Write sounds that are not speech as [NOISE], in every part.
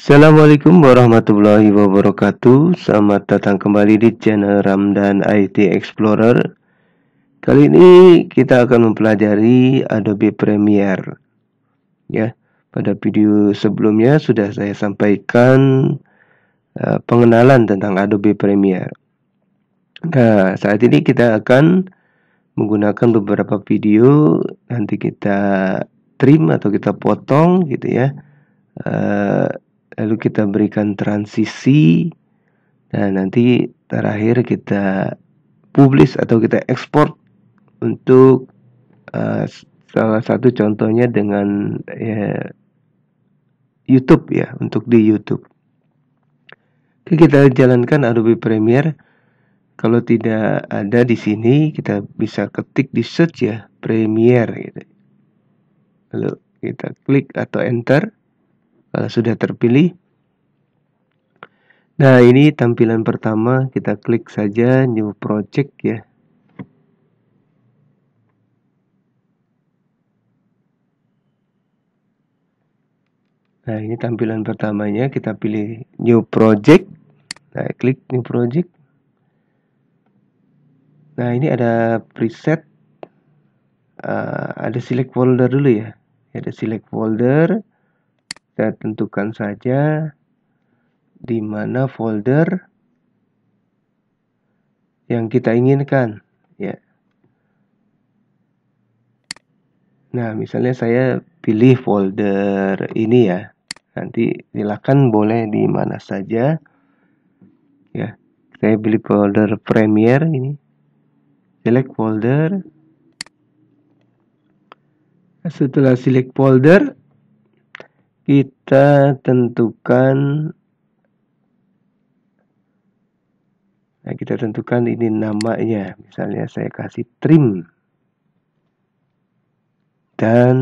Assalamualaikum warahmatullahi wabarakatuh Selamat datang kembali di channel Ramdan IT Explorer Kali ini kita akan mempelajari Adobe Premiere Ya, pada video sebelumnya sudah saya sampaikan uh, pengenalan tentang Adobe Premiere Nah, saat ini kita akan menggunakan beberapa video Nanti kita trim atau kita potong gitu ya uh, lalu kita berikan transisi dan nah, nanti terakhir kita publish atau kita ekspor untuk uh, salah satu contohnya dengan ya, YouTube ya untuk di YouTube. Oke kita jalankan Adobe Premiere. Kalau tidak ada di sini kita bisa ketik di search ya Premiere gitu. Lalu kita klik atau enter. Kalau eh, sudah terpilih, nah ini tampilan pertama, kita klik saja new project ya. Nah, ini tampilan pertamanya, kita pilih new project. Nah, klik new project. Nah, ini ada preset uh, ada select folder dulu ya. Ada select folder. Kita tentukan saja di mana folder yang kita inginkan, ya. Nah, misalnya saya pilih folder ini ya. Nanti silakan boleh di mana saja. Ya, saya pilih folder Premiere ini. Select folder. Nah, setelah select folder, kita tentukan nah kita tentukan ini namanya misalnya saya kasih trim dan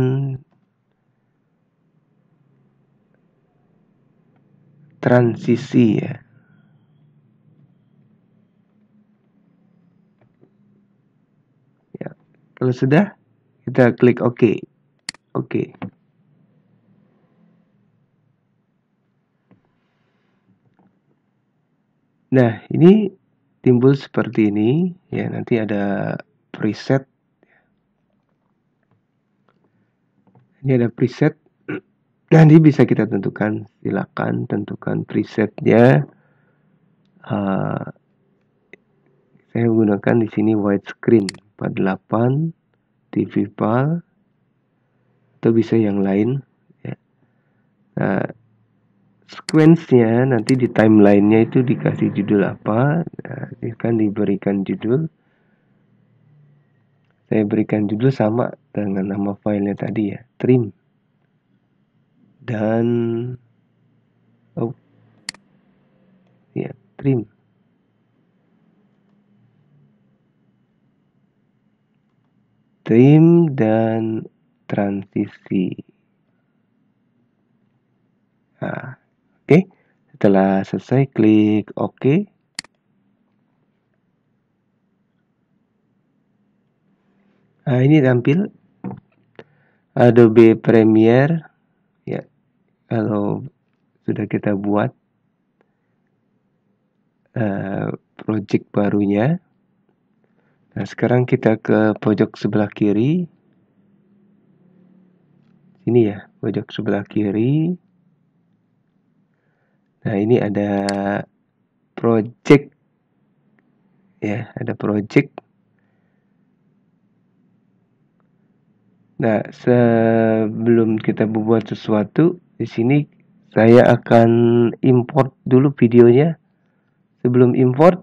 transisi ya ya kalau sudah kita klik OK OK Nah, ini timbul seperti ini ya, nanti ada preset. Ini ada preset. [CLEARS THROAT] Nanti bisa kita tentukan, silakan tentukan presetnya. Uh, saya menggunakan di sini widescreen 48 TV PAL atau bisa yang lain. Ya. Nah, sequence-nya nanti di timeline-nya itu dikasih judul apa nah, kan diberikan judul saya berikan judul sama dengan nama filenya tadi ya trim dan oh ya trim trim dan transisi nah Oke, setelah selesai klik OK. Nah, ini tampil Adobe Premiere ya kalau sudah kita buat uh, project barunya. Nah, sekarang kita ke pojok sebelah kiri. Ini ya, pojok sebelah kiri. Nah, ini ada project ya, ada project. Nah, sebelum kita membuat sesuatu, di sini saya akan import dulu videonya. Sebelum import,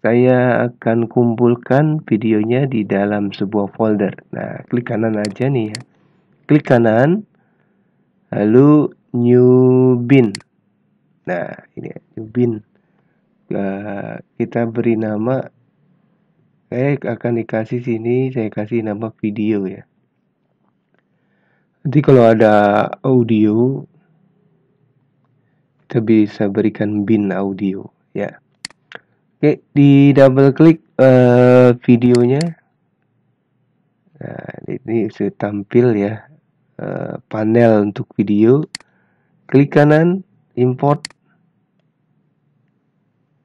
saya akan kumpulkan videonya di dalam sebuah folder. Nah, klik kanan aja nih ya. Klik kanan, lalu new bin. Nah, ini Yubin. Nah, kita beri nama saya eh, akan dikasih sini saya kasih nama video ya. Nanti kalau ada audio kita bisa berikan bin audio ya. Oke, di double klik uh, videonya. Nah, ini sudah tampil ya uh, panel untuk video. Klik kanan import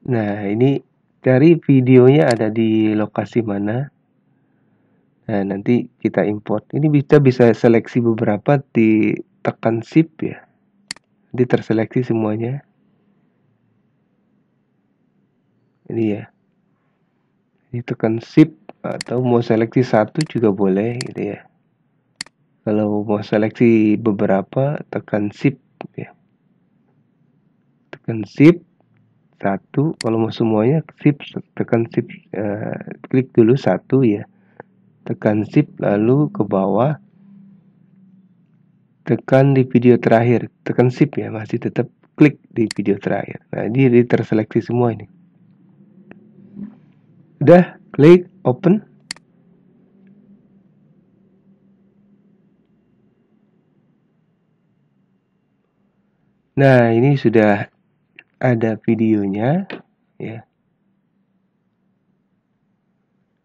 Nah, ini dari videonya ada di lokasi mana. Nah, nanti kita import. Ini kita bisa seleksi beberapa di tekan shift ya. Nanti terseleksi semuanya. Ini ya. Ini tekan shift atau mau seleksi satu juga boleh gitu ya. Kalau mau seleksi beberapa tekan sip ya. Tekan shift satu kalau mau semuanya sip tekan sip uh, klik dulu satu ya tekan sip lalu ke bawah tekan di video terakhir tekan sip ya masih tetap klik di video terakhir nah ini jadi terseleksi semua ini udah klik open nah ini sudah ada videonya ya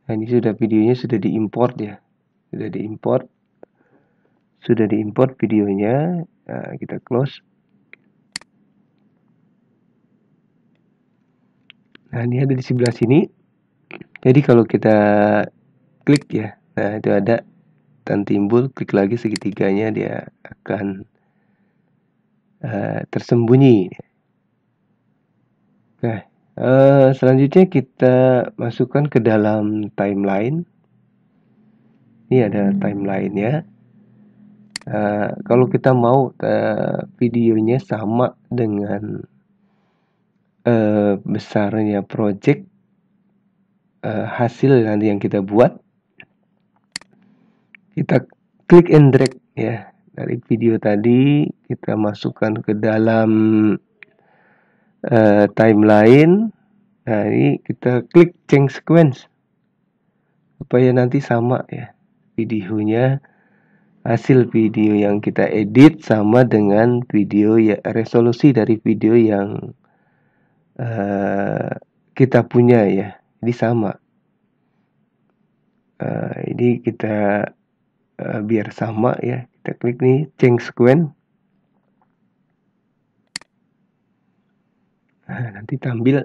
nah ini sudah videonya sudah diimport ya sudah diimport sudah diimport videonya nah, kita close nah ini ada di sebelah sini jadi kalau kita klik ya nah itu ada dan timbul klik lagi segitiganya dia akan uh, tersembunyi Nah, uh, selanjutnya kita masukkan ke dalam timeline. Ini ada hmm. timeline ya. Uh, eh, kalau kita mau uh, videonya sama dengan uh, besarnya project uh, hasil nanti yang kita buat, kita klik and drag ya dari video tadi kita masukkan ke dalam uh, timeline nah ini kita klik change sequence supaya nanti sama ya videonya hasil video yang kita edit sama dengan video ya resolusi dari video yang uh, kita punya ya ini sama uh, ini kita uh, biar sama ya kita klik nih change sequence Nah, nanti tampil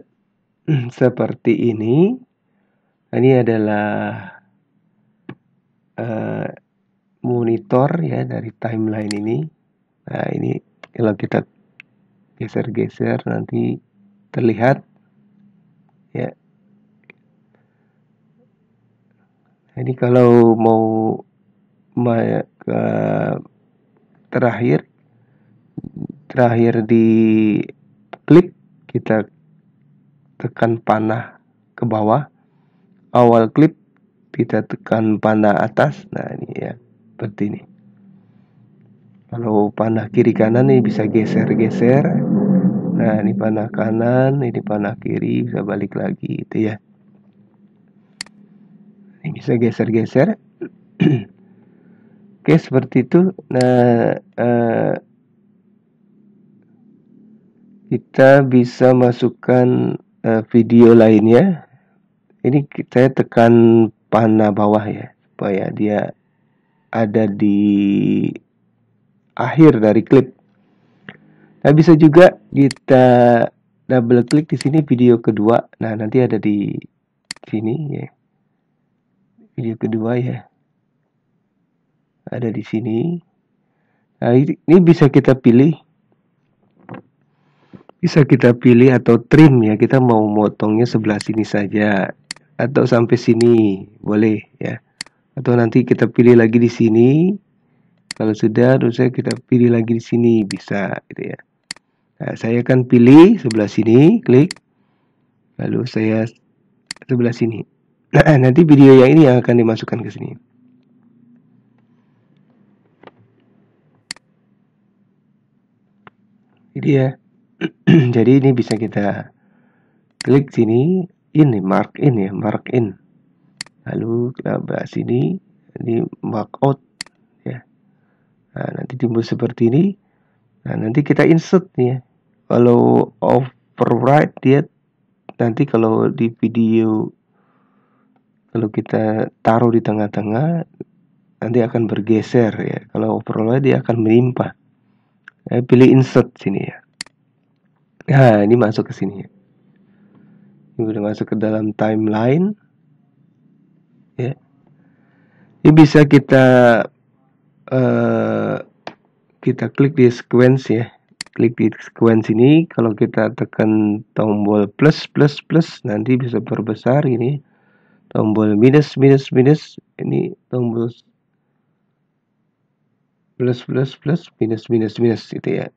[CLEARS THROAT] seperti ini. Nah, ini adalah uh, monitor ya dari timeline ini. Nah, ini kalau kita geser-geser nanti terlihat ya. Nah, ini kalau mau ke terakhir terakhir di klik kita tekan panah ke bawah awal klip kita tekan panah atas nah ini ya seperti ini kalau panah kiri kanan ini bisa geser-geser nah ini panah kanan ini panah kiri bisa balik lagi itu ya ini bisa geser-geser [CLEARS THROAT] oke seperti itu nah eh, kita bisa masukkan uh, video lainnya. Ini saya tekan panah bawah ya, supaya dia ada di akhir dari klip. Nah, bisa juga kita double klik di sini video kedua. Nah, nanti ada di sini ya. Video kedua ya. Ada di sini. Nah, ini bisa kita pilih bisa kita pilih atau trim ya kita mau motongnya sebelah sini saja atau sampai sini boleh ya atau nanti kita pilih lagi di sini kalau sudah terus saya kita pilih lagi di sini bisa gitu ya nah, saya akan pilih sebelah sini klik lalu saya sebelah sini nah, [CLEARS THROAT] nanti video yang ini yang akan dimasukkan ke sini jadi ya [CLEARS THROAT] jadi ini bisa kita klik sini ini mark in ya mark in lalu kita bahas sini ini mark out ya nah, nanti timbul seperti ini nah nanti kita insert ya kalau override dia nanti kalau di video kalau kita taruh di tengah-tengah nanti akan bergeser ya kalau overwrite dia akan menimpa saya nah, pilih insert sini ya Nah, ini masuk ke sini. Ya. Ini udah masuk ke dalam timeline. Ya. Ini bisa kita uh, kita klik di sequence ya. Klik di sequence ini kalau kita tekan tombol plus plus plus nanti bisa perbesar ini. Tombol minus minus minus ini tombol plus plus plus minus minus minus itu ya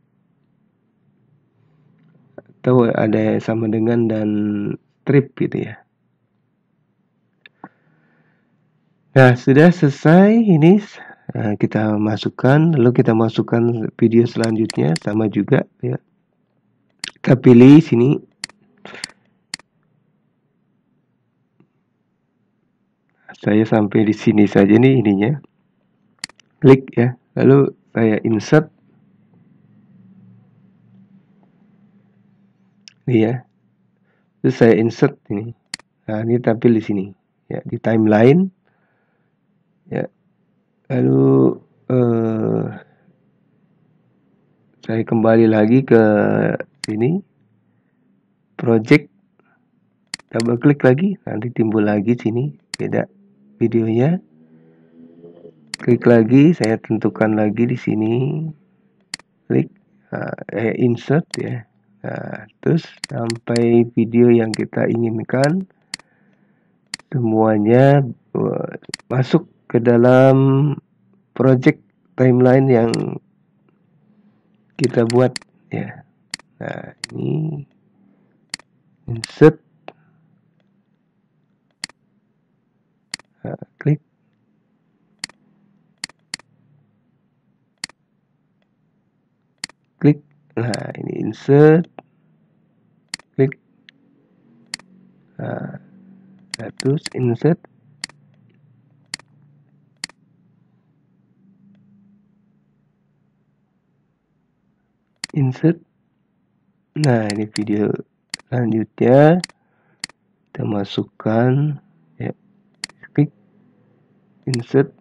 tahu ada yang sama dengan dan trip gitu ya. Nah, sudah selesai ini nah, kita masukkan, lalu kita masukkan video selanjutnya sama juga ya. Kita pilih sini saya sampai di sini saja nih ininya klik ya lalu saya insert Iya. Terus saya insert ini. Nah, ini tampil di sini. Ya, di timeline. Ya. Lalu eh, saya kembali lagi ke ini. Project. Double klik lagi, nanti timbul lagi sini beda videonya. Klik lagi, saya tentukan lagi di sini. Klik, nah, eh, insert ya Nah, terus sampai video yang kita inginkan semuanya eh, masuk ke dalam project timeline yang kita buat ya. Nah, ini insert nah, klik klik nah ini insert nah, nah insert insert nah ini video selanjutnya kita masukkan ya klik insert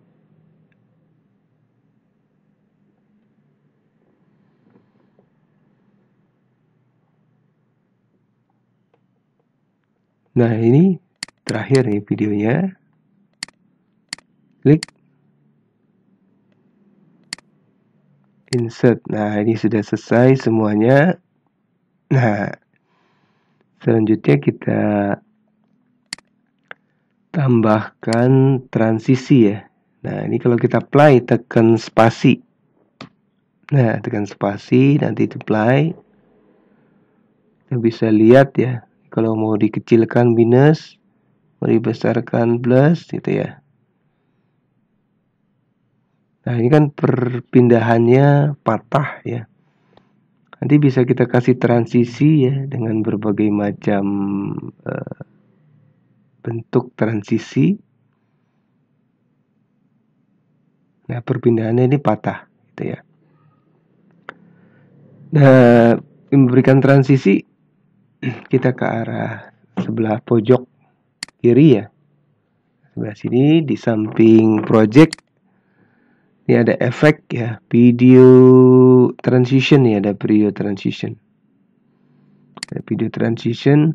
Nah ini terakhir nih videonya. Klik insert. Nah ini sudah selesai semuanya. Nah selanjutnya kita tambahkan transisi ya. Nah ini kalau kita play tekan spasi. Nah tekan spasi nanti itu play. Kita bisa lihat ya kalau mau dikecilkan minus, mau dibesarkan plus gitu ya. Nah ini kan perpindahannya patah ya. Nanti bisa kita kasih transisi ya dengan berbagai macam uh, bentuk transisi. Nah perpindahannya ini patah gitu ya. Nah memberikan transisi kita ke arah sebelah pojok kiri ya. Sebelah sini di samping project ini ada efek ya, video transition ya, ada video transition. Ada video transition.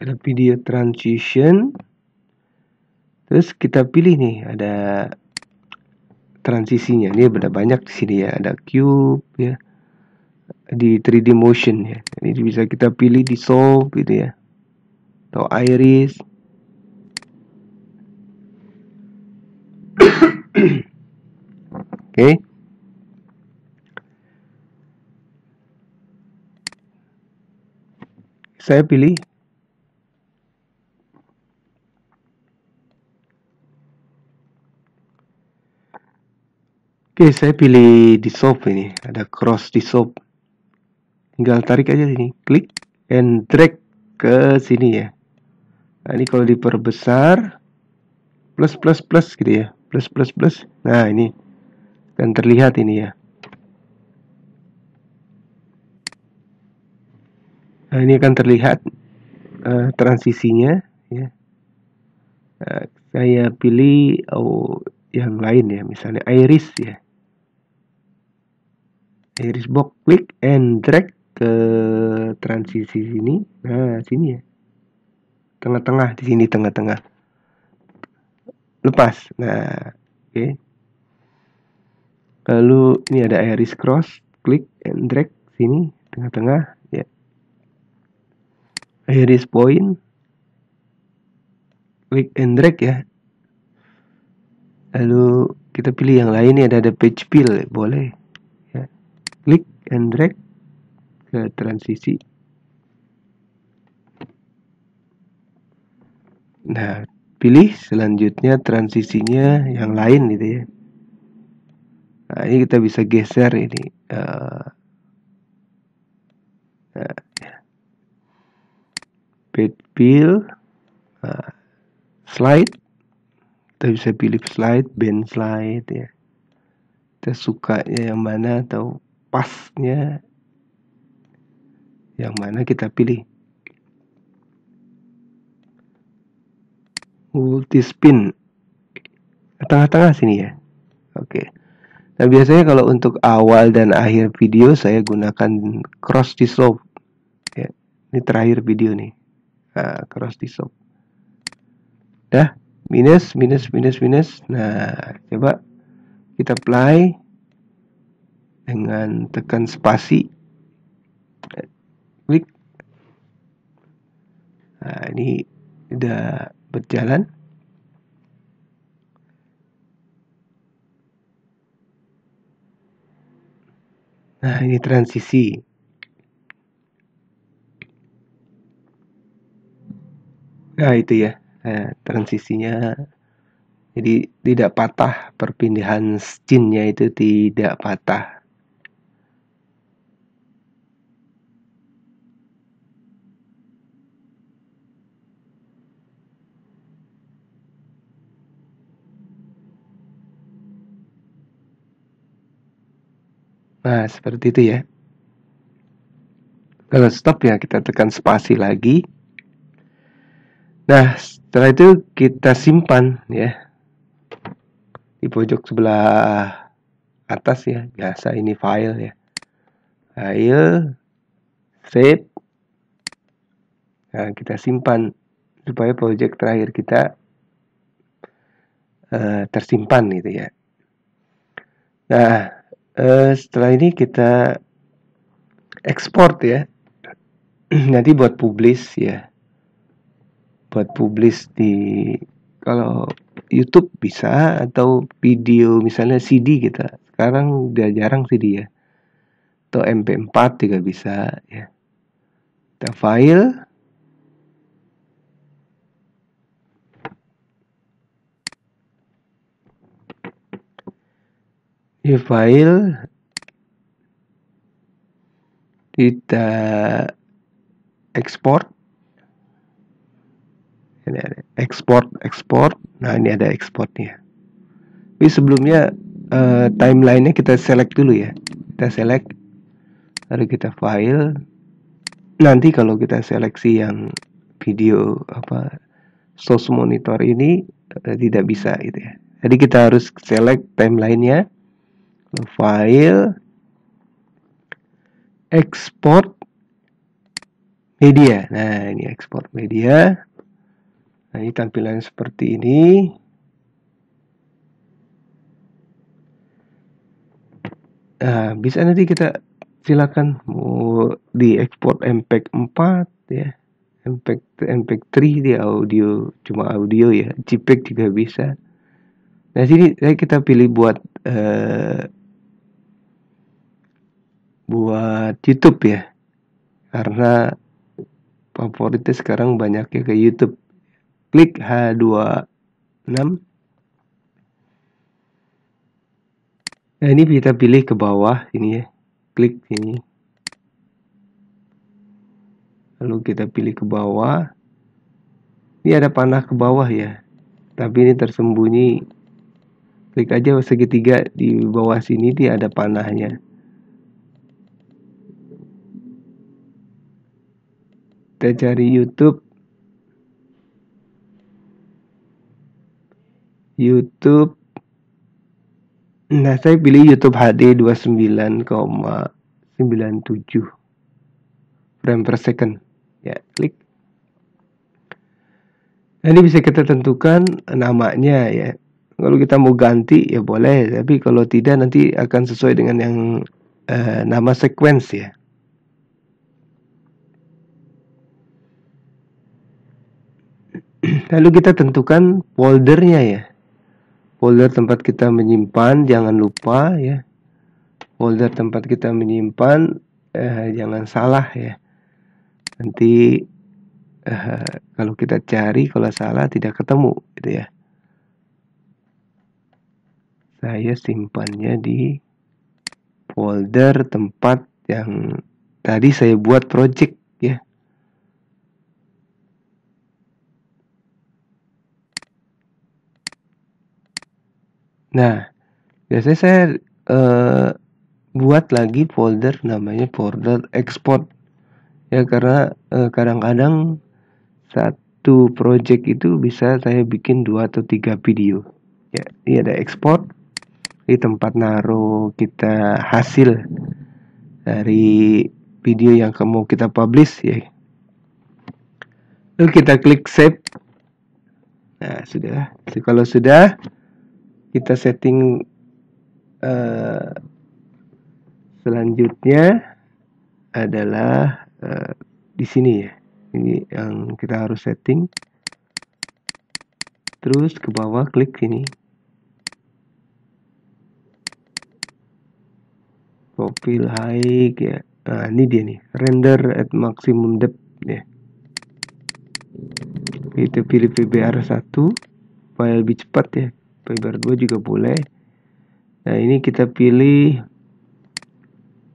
Ada video transition. Terus kita pilih nih, ada transisinya. Ini ada banyak di sini ya, ada cube ya. Di 3D motion ya. Ini bisa kita pilih di solve gitu ya. Atau iris. [COUGHS] Oke. Okay. Saya pilih Oke, saya pilih dissolve ini. Ada cross dissolve. Tinggal tarik aja sini, klik and drag ke sini ya. Nah, ini kalau diperbesar plus plus plus gitu ya. Plus plus plus. Nah, ini akan terlihat ini ya. Nah, ini akan terlihat uh, transisinya ya. Uh, saya pilih oh yang lain ya, misalnya iris ya iris box klik and drag ke transisi sini nah sini ya tengah-tengah di sini tengah-tengah lepas nah oke okay. lalu ini ada iris cross klik and drag sini tengah-tengah ya iris point klik and drag ya lalu kita pilih yang lain ini ada ada page fill boleh and drag ke transisi nah pilih selanjutnya transisinya yang lain gitu ya nah ini kita bisa geser ini uh, uh, pill uh, slide kita bisa pilih slide band slide ya kita sukanya yang mana atau pasnya yang mana kita pilih multi spin tengah-tengah sini ya oke nah biasanya kalau untuk awal dan akhir video saya gunakan cross di slope ya ini terakhir video nih nah, cross di slope dah minus minus minus minus nah coba kita play dengan tekan spasi klik nah ini udah berjalan nah ini transisi nah itu ya nah, transisinya jadi tidak patah perpindahan skinnya itu tidak patah Nah, seperti itu ya. Kalau stop ya kita tekan spasi lagi. Nah, setelah itu kita simpan ya. Di pojok sebelah atas ya, biasa ini file ya. File save. Nah, kita simpan supaya project terakhir kita uh, tersimpan gitu ya. Nah, Eh, setelah ini kita ekspor ya [CLEARS THROAT] nanti buat publis ya buat publis di kalau YouTube bisa atau video misalnya CD kita sekarang udah jarang CD ya atau MP4 juga bisa ya kita file di file kita export, ini ada export, export. nah ini ada exportnya. tapi sebelumnya uh, timelinenya kita select dulu ya kita select lalu kita file nanti kalau kita seleksi yang video apa source monitor ini uh, tidak bisa gitu ya jadi kita harus select timelinenya file export media nah ini export media nah ini tampilan seperti ini nah, bisa nanti kita silakan mau export e mp 4 ya mp MPEG 3 di audio cuma audio ya JPEG e juga bisa nah sini saya kita pilih buat eh, buat YouTube ya karena favoritnya sekarang banyaknya ke YouTube klik H26 nah ini kita pilih ke bawah ini ya klik ini lalu kita pilih ke bawah ini ada panah ke bawah ya tapi ini tersembunyi klik aja segitiga di bawah sini dia ada panahnya kita cari YouTube YouTube nah saya pilih YouTube HD 29,97 frame per second ya klik nah ini bisa kita tentukan namanya ya kalau kita mau ganti ya boleh tapi kalau tidak nanti akan sesuai dengan yang eh, nama sequence ya Lalu kita tentukan foldernya ya. Folder tempat kita menyimpan, jangan lupa ya. Folder tempat kita menyimpan, eh, jangan salah ya. Nanti eh, kalau kita cari, kalau salah tidak ketemu gitu ya. Saya simpannya di folder tempat yang tadi saya buat project Nah, biasanya saya uh, buat lagi folder namanya folder export. Ya karena kadang eh, kadang-kadang satu project itu bisa saya bikin dua atau tiga video. Ya, ini ada export di tempat naruh kita hasil dari video yang kamu kita publish ya. Lalu kita klik save. Nah, sudah. Jadi, kalau sudah kita setting uh, selanjutnya adalah uh, di sini ya ini yang kita harus setting terus ke bawah klik sini profil high ya nah, ini dia nih render at maximum depth ya kita pilih PBR1 supaya lebih cepat ya lebar 2 juga boleh nah ini kita pilih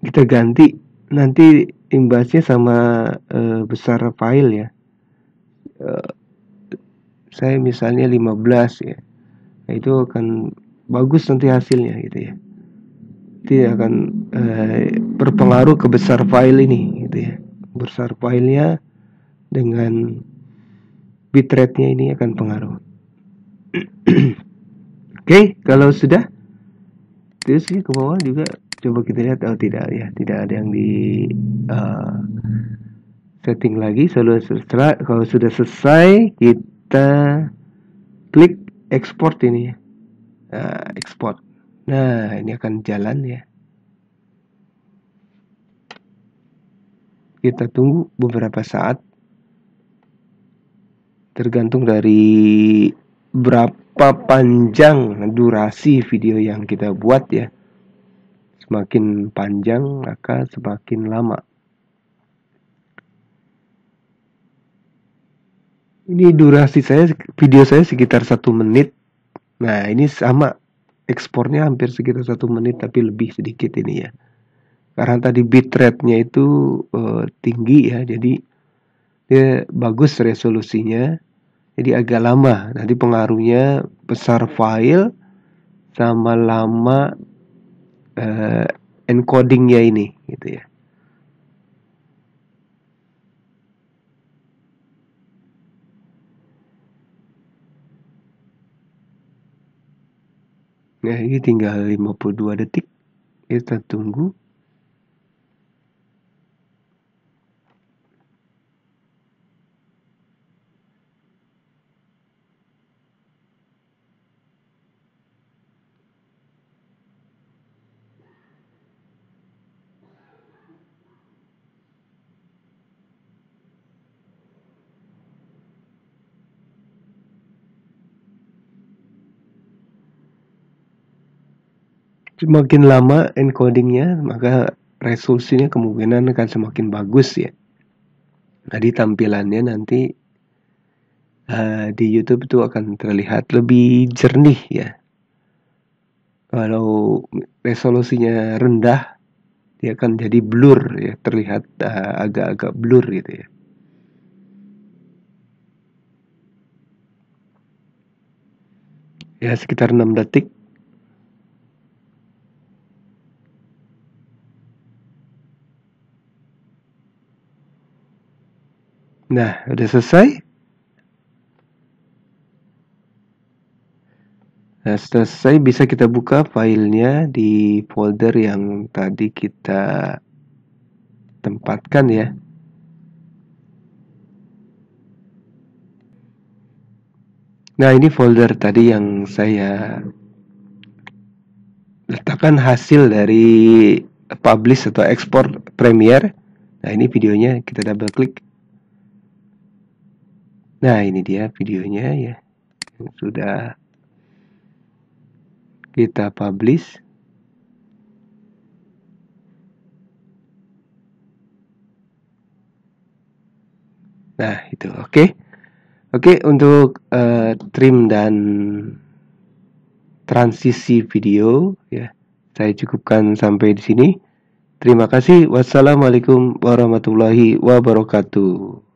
kita ganti nanti imbasnya sama e, besar file ya e, saya misalnya 15 ya nah, itu akan bagus nanti hasilnya gitu ya tidak akan eh, berpengaruh ke besar file ini gitu ya besar filenya dengan bitrate-nya ini akan pengaruh [CLEARS THROAT] okay, kalau sudah terus ini ke bawah juga coba kita lihat oh tidak ya tidak ada yang di uh, setting lagi selalu setelah kalau sudah selesai kita klik export ini uh, export nah ini akan jalan ya kita tunggu beberapa saat tergantung dari berapa panjang durasi video yang kita buat ya semakin panjang maka semakin lama ini durasi saya video saya sekitar satu menit nah ini sama ekspornya hampir sekitar satu menit tapi lebih sedikit ini ya karena tadi bitrate-nya itu uh, tinggi ya jadi dia bagus resolusinya jadi agak lama nanti pengaruhnya besar file sama lama uh, encodingnya ini gitu ya Nah ini tinggal 52 detik Kita tunggu semakin lama encodingnya maka resolusinya kemungkinan akan semakin bagus ya jadi tampilannya nanti uh, di YouTube itu akan terlihat lebih jernih ya kalau resolusinya rendah dia akan jadi blur ya terlihat eh, agak-agak uh, blur gitu ya ya sekitar 6 detik Nah, udah selesai? Nah, selesai bisa kita buka filenya di folder yang tadi kita tempatkan ya. Nah, ini folder tadi yang saya letakkan hasil dari publish atau export Premiere. Nah, ini videonya kita double klik. Nah ini dia videonya ya sudah kita publish. Nah itu oke. Okay. Oke okay, untuk uh, trim dan transisi video ya saya cukupkan sampai di sini. Terima kasih. Wassalamualaikum warahmatullahi wabarakatuh.